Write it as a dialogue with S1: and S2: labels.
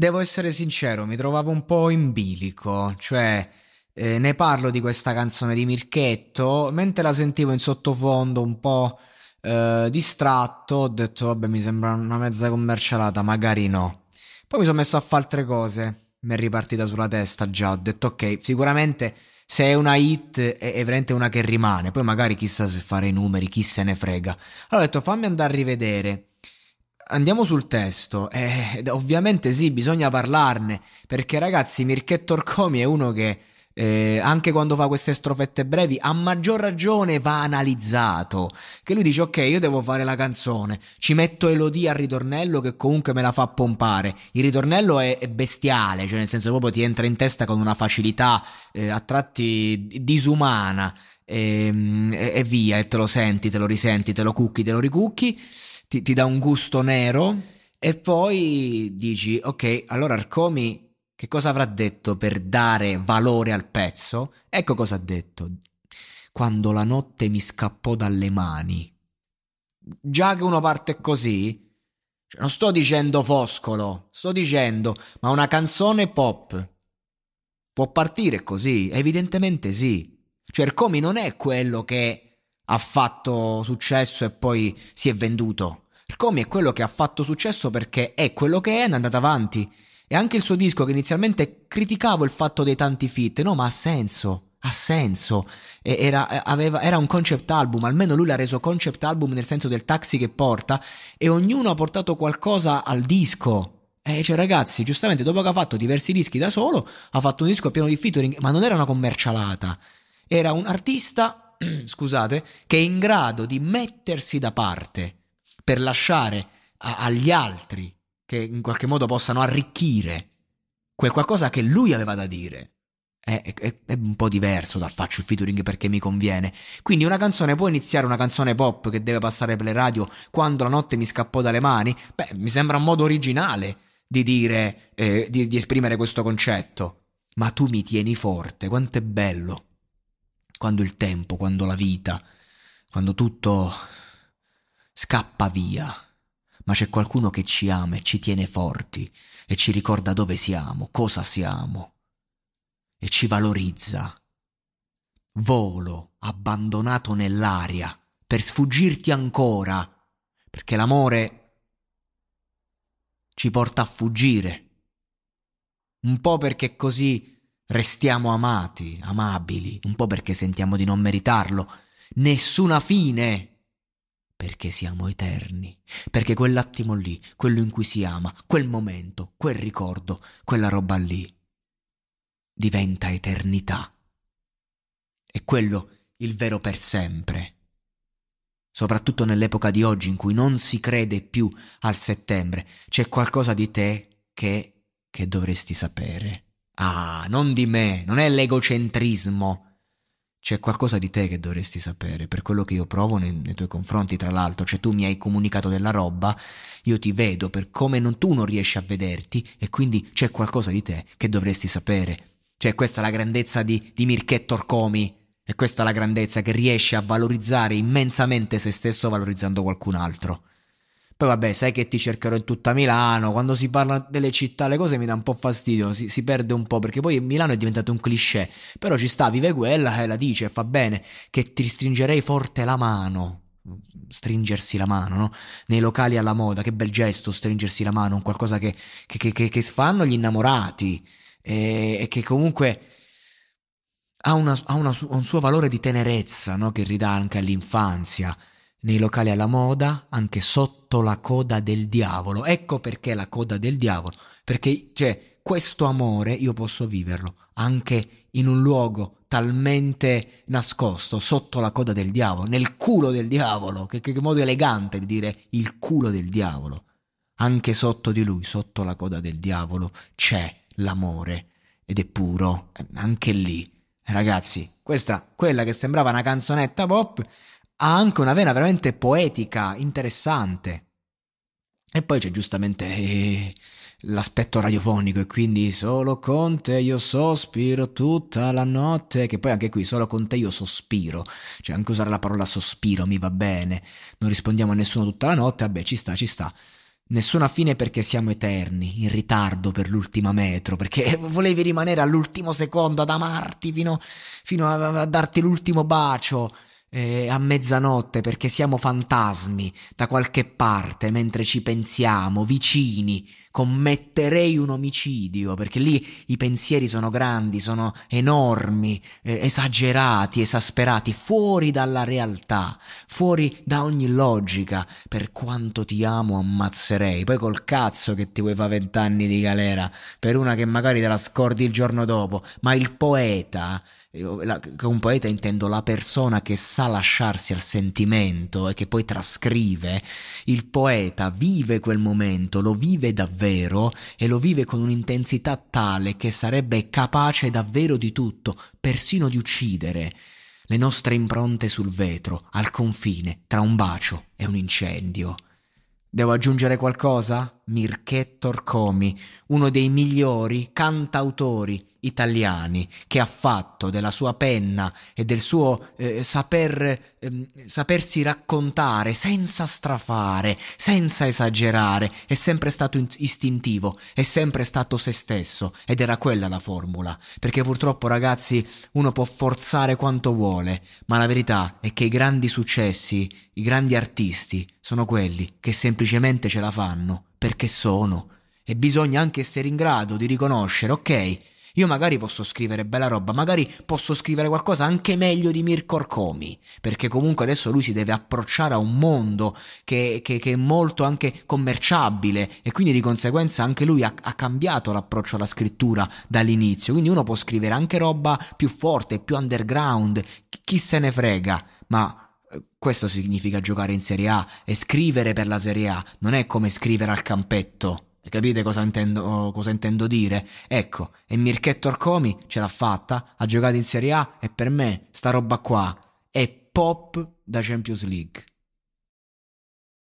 S1: Devo essere sincero, mi trovavo un po' in bilico, cioè eh, ne parlo di questa canzone di Mirchetto, mentre la sentivo in sottofondo un po' eh, distratto, ho detto vabbè mi sembra una mezza commercialata, magari no. Poi mi sono messo a fare altre cose, mi è ripartita sulla testa già, ho detto ok, sicuramente se è una hit è, è veramente una che rimane, poi magari chissà se fare i numeri, chi se ne frega. Allora ho detto fammi andare a rivedere andiamo sul testo. Eh, ovviamente sì, bisogna parlarne, perché ragazzi, Mirchetto Orcomi è uno che eh, anche quando fa queste strofette brevi, a maggior ragione va analizzato. Che lui dice: Ok, io devo fare la canzone, ci metto Elodie al ritornello che comunque me la fa pompare. Il ritornello è, è bestiale, cioè nel senso proprio ti entra in testa con una facilità eh, a tratti disumana. Ehm, e, e, via, e te lo senti, te lo risenti, te lo cucchi, te lo ricucchi ti, ti dà un gusto nero e poi dici, ok, allora Arcomi che cosa avrà detto per dare valore al pezzo? Ecco cosa ha detto. Quando la notte mi scappò dalle mani. Già che uno parte così, cioè non sto dicendo foscolo, sto dicendo, ma una canzone pop può partire così? Evidentemente sì. Cioè, Arcomi non è quello che ha fatto successo e poi si è venduto. Ercomi è quello che ha fatto successo perché è quello che è, è andato avanti. E anche il suo disco che inizialmente criticavo il fatto dei tanti fit, no ma ha senso, ha senso. Era, eh, aveva, era, un concept album, almeno lui l'ha reso concept album nel senso del taxi che porta e ognuno ha portato qualcosa al disco. E eh, cioè ragazzi, giustamente dopo che ha fatto diversi dischi da solo, ha fatto un disco pieno di featuring, ma non era una commercialata. Era un artista scusate, che è in grado di mettersi da parte per lasciare a, agli altri che in qualche modo possano arricchire quel qualcosa che lui aveva da dire. È, è, è, un po' diverso dal faccio il featuring perché mi conviene. Quindi una canzone può iniziare una canzone pop che deve passare per le radio quando la notte mi scappò dalle mani? Beh, mi sembra un modo originale di dire, eh, di, di esprimere questo concetto. Ma tu mi tieni forte, quanto è bello quando il tempo, quando la vita, quando tutto scappa via, ma c'è qualcuno che ci ama e ci tiene forti e ci ricorda dove siamo, cosa siamo e ci valorizza. Volo abbandonato nell'aria per sfuggirti ancora, perché l'amore ci porta a fuggire. Un po' perché così Restiamo amati, amabili, un po' perché sentiamo di non meritarlo. Nessuna fine! Perché siamo eterni, perché quell'attimo lì, quello in cui si ama, quel momento, quel ricordo, quella roba lì, diventa eternità. E quello il vero per sempre. Soprattutto nell'epoca di oggi in cui non si crede più al settembre, c'è qualcosa di te che, che dovresti sapere. Ah, non di me, non è l'egocentrismo. C'è qualcosa di te che dovresti sapere, per quello che io provo nei, nei, tuoi confronti, tra l'altro, cioè tu mi hai comunicato della roba, io ti vedo per come non, tu non riesci a vederti e quindi c'è qualcosa di te che dovresti sapere. Cioè questa è la grandezza di, di Mirchetto Orcomi e questa è la grandezza che riesce a valorizzare immensamente se stesso valorizzando qualcun altro. Poi vabbè, sai che ti cercherò in tutta Milano, quando si parla delle città le cose mi dà un po' fastidio, si, si perde un po' perché poi Milano è diventato un cliché, però ci sta, vive quella e eh, la dice, fa bene, che ti stringerei forte la mano stringersi la mano, no? Nei locali alla moda, che bel gesto stringersi la mano, un qualcosa che, che, che, che fanno gli innamorati e, e che comunque ha, una, ha, una, ha, un suo valore di tenerezza, no? Che ridà anche all'infanzia nei locali alla moda, anche sotto la coda del diavolo. Ecco perché la coda del diavolo, perché cioè, questo amore io posso viverlo anche in un luogo talmente nascosto, sotto la coda del diavolo, nel culo del diavolo, che, che modo elegante di dire il culo del diavolo. Anche sotto di lui, sotto la coda del diavolo, c'è l'amore ed è puro, anche lì. Ragazzi, questa, quella che sembrava una canzonetta pop, ha anche una vena veramente poetica, interessante. E poi c'è giustamente eh, l'aspetto radiofonico e quindi solo con te io sospiro tutta la notte, che poi anche qui solo con te io sospiro, cioè anche usare la parola sospiro mi va bene, non rispondiamo a nessuno tutta la notte, vabbè ci sta, ci sta. Nessuna fine perché siamo eterni, in ritardo per l'ultima metro, perché volevi rimanere all'ultimo secondo ad amarti fino, fino a, a darti l'ultimo bacio eh, a mezzanotte perché siamo fantasmi da qualche parte mentre ci pensiamo, vicini, commetterei un omicidio perché lì i pensieri sono grandi, sono enormi, eh, esagerati, esasperati, fuori dalla realtà, fuori da ogni logica. Per quanto ti amo, ammazzerei. Poi col cazzo che ti vuoi fare vent'anni di galera per una che magari te la scordi il giorno dopo. Ma il poeta. Con poeta intendo la persona che sa lasciarsi al sentimento e che poi trascrive. Il poeta vive quel momento, lo vive davvero e lo vive con un'intensità tale che sarebbe capace davvero di tutto, persino di uccidere le nostre impronte sul vetro, al confine, tra un bacio e un incendio. Devo aggiungere qualcosa? Mirchetto Orcomi, uno dei migliori cantautori italiani che ha fatto della sua penna e del suo eh, saper, eh, sapersi raccontare senza strafare, senza esagerare, è sempre stato istintivo, è sempre stato se stesso ed era quella la formula, perché purtroppo ragazzi uno può forzare quanto vuole, ma la verità è che i grandi successi, i grandi artisti sono quelli che semplicemente ce la fanno perché sono e bisogna anche essere in grado di riconoscere, ok, io magari posso scrivere bella roba, magari posso scrivere qualcosa anche meglio di Mirko Orcomi, perché comunque adesso lui si deve approcciare a un mondo che, che, che è molto anche commerciabile e quindi di conseguenza anche lui ha, ha, cambiato l'approccio alla scrittura dall'inizio, quindi uno può scrivere anche roba più forte, più underground, chi se ne frega, ma Ehm, questo significa giocare in Serie A e scrivere per la Serie A, non è come scrivere al campetto. Capite cosa intendo, cosa intendo dire? Ecco, e Mirchetto Orcomi ce l'ha fatta, ha giocato in Serie A e per me sta roba qua è pop da Champions League.